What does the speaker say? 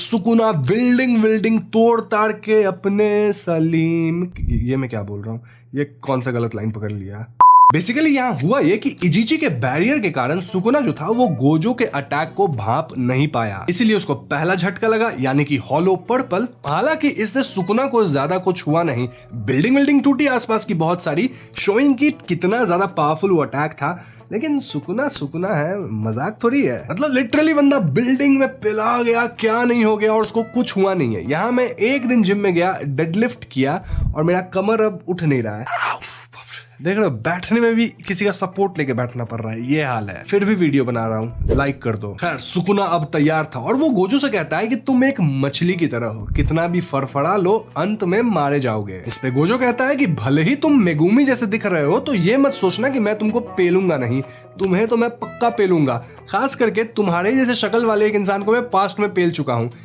Sukuna building building तोड़ ताड़ के अपने सलीम ये मैं क्या बोल रहा हूँ ये कौन सा गलत लाइन पकड़ लिया बेसिकली यहाँ हुआ ये कि इजीची के बैरियर के कारण सुकुना जो था वो गोजो के अटैक को भाप नहीं पाया इसीलिए उसको पहला झटका लगा यानी कि हॉलो पर्पल हालांकि इससे सुकुना को ज्यादा कुछ हुआ नहीं बिल्डिंग बिल्डिंग टूटी आसपास की बहुत सारी शोइंग की कितना ज्यादा पावरफुल वो अटैक था लेकिन सुकुना सुकुना है मजाक थोड़ी है मतलब लिटरली बंदा बिल्डिंग में पिला गया क्या नहीं हो गया और उसको कुछ हुआ नहीं है यहाँ मैं एक दिन जिम में गया डेडलिफ्ट किया और मेरा कमर अब उठ नहीं रहा है देख रहे हो बैठने में भी किसी का सपोर्ट लेके बैठना पड़ रहा है ये हाल है फिर भी वीडियो बना रहा हूँ लाइक कर दो खैर सुकुना अब तैयार था और वो गोजू से कहता है कि तुम एक मछली की तरह हो कितना भी फड़फड़ा लो अंत में मारे जाओगे इस पे गोजो कहता है कि भले ही तुम मेगुमी जैसे दिख रहे हो तो ये मत सोचना कि मैं तुमको पेलूंगा नहीं तुम्हें तो मैं पक्का पेलूंगा खास करके तुम्हारे जैसे शक्ल वाले एक इंसान को मैं पास्ट में पेल चुका हूँ